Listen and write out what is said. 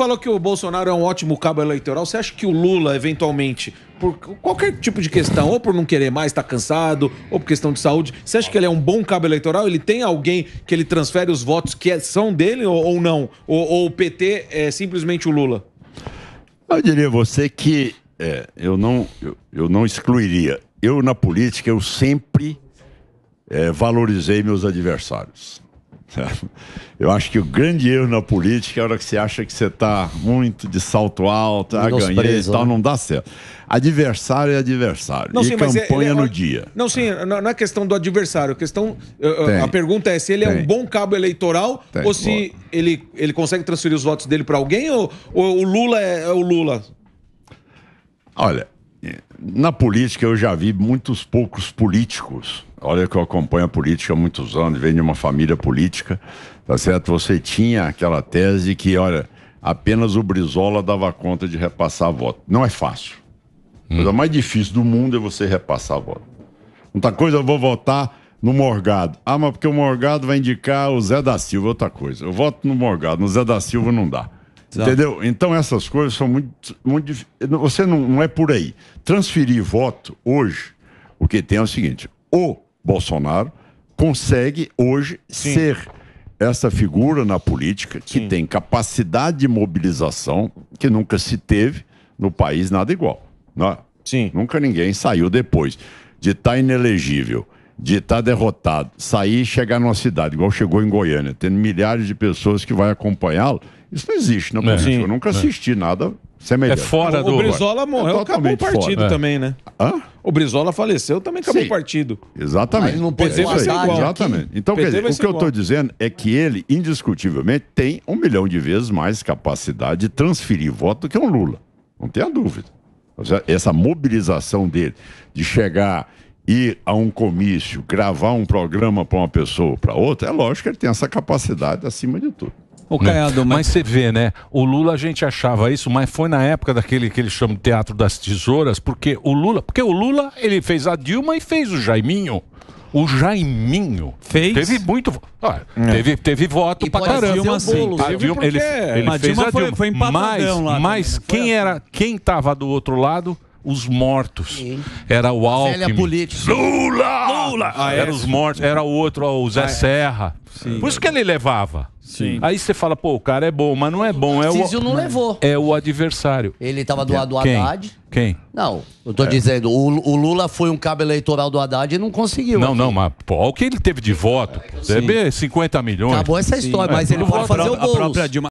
falou que o Bolsonaro é um ótimo cabo eleitoral. Você acha que o Lula, eventualmente, por qualquer tipo de questão, ou por não querer mais, tá cansado, ou por questão de saúde, você acha que ele é um bom cabo eleitoral? Ele tem alguém que ele transfere os votos que é, são dele ou, ou não? Ou, ou, o PT é simplesmente o Lula? Eu diria você que é, eu, não, eu, eu não excluiria. Eu, na política, eu sempre é, valorizei meus adversários. Eu acho que o grande erro na política é a hora que você acha que você está muito de salto alto, ah, ganhei preso, e né? tal, né? não dá certo. Adversário é adversário. Não, e sim, é, campanha é, no dia. Não, sim, não é questão do adversário. A, é questão, eh, eh, a pergunta é se ele tem. é um bom cabo eleitoral tem, ou se ele, ele consegue transferir os votos dele para alguém ou, ou, o Lula é, é o Lula? Olha, eh, na política eu já vi muitos poucos políticos Olha que eu acompanho a política há muitos anos, venho de uma família política, tá certo? Você tinha aquela tese que, olha, apenas o Brizola dava conta de repassar voto. Não é fácil. A coisa hum. mais difícil do mundo é você repassar voto. Muita coisa, eu vou votar no Morgado. Ah, mas porque o Morgado vai indicar o Zé da Silva, é outra coisa. Eu voto no Morgado, no Zé da Silva não dá. Exato. Entendeu? Então essas coisas são muito, muito Você não, não é por aí. Transferir voto hoje, o que tem é o seguinte: ou Bolsonaro, consegue hoje Sim. ser essa figura na política que Sim. tem capacidade de mobilização que nunca se teve no país, nada igual. Né? Sim. Nunca ninguém saiu depois de estar tá inelegível, de estar tá derrotado, sair e chegar numa cidade, igual chegou em Goiânia, tendo milhares de pessoas que vai acompanhá-lo. Isso não existe na né, política. Eu nunca assisti nada é, é fora o, do. O Brizola morreu, é acabou o partido fora, é. também, né? Hã? O Brizola faleceu, também acabou Sim. o partido. Exatamente. Mas não pode ser igual. Exatamente. Então, Então, dizer, o que igual. eu estou dizendo é que ele, indiscutivelmente, tem um milhão de vezes mais capacidade de transferir voto do que um Lula. Não tenha dúvida. Essa mobilização dele de chegar ir a um comício, gravar um programa para uma pessoa ou para outra, é lógico que ele tem essa capacidade acima de tudo. O né? Caiado, mas... mas você vê, né? O Lula a gente achava isso, mas foi na época daquele que eles chamam Teatro das Tesouras, porque o Lula, porque o Lula ele fez a Dilma e fez o Jaiminho. O Jaiminho fez. Teve muito. Ah, teve, teve voto e pra caramba. Dilma, sim. A Dilma, ele, ele fez Dilma a Dilma. Foi, foi empatadão mas, lá. Mas também, quem, era, quem tava do outro lado os mortos. Sim. Era o Alckmin. Política. Lula! Lula! Ah, é. era os mortos. Era o outro, o Zé ah, é. Serra. Por isso que ele levava. Sim. Aí você fala, pô, o cara é bom, mas não é bom. É o o não levou. É o adversário. Ele estava do lado do Haddad. Quem? Não, eu tô é. dizendo, o, o, Lula foi um cabo eleitoral do Haddad e não conseguiu. Não, aqui. não, mas pô, o que ele teve de voto? CB 50 milhões. Acabou essa história, Sim. mas é. ele vai fazer o Boulos.